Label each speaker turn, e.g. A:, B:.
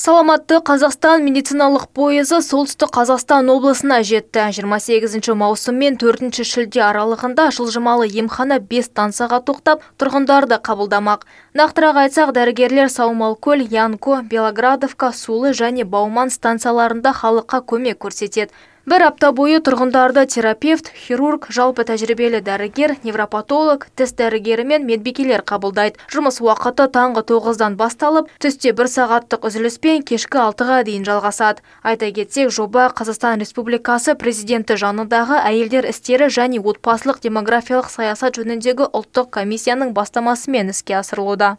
A: Саламатты Қазақстан медициналық пойызы солтүстік Қазақстан облысына жетті. 28 маусым мен 4 шілде аралығында жылжымалы емхана 5 стансаға тоқтап, тұрғындарды қабылдамақ. Нақтырақ айтсақ, дәрігерлер Саумалкөл, Янко, Белоградовка, Сулы және Бауман станцияларында халыққа көмек көрсетеді бір апта бойы тұрғындарды терапевт хирург жалпы тәжірибелі дәрігер невропатолог тіс дәрігері мен қабылдайды жұмыс уақыты таңғы тоғыздан басталып түсте бір сағаттық үзіліспен кешкі алтыға дейін жалғасады айта кетсек жоба қазақстан республикасы президенті жанындағы әйелдер істері және отбасылық демографиялық саясат жөніндегі ұлттық комиссияның бастамасымен іске асырылуда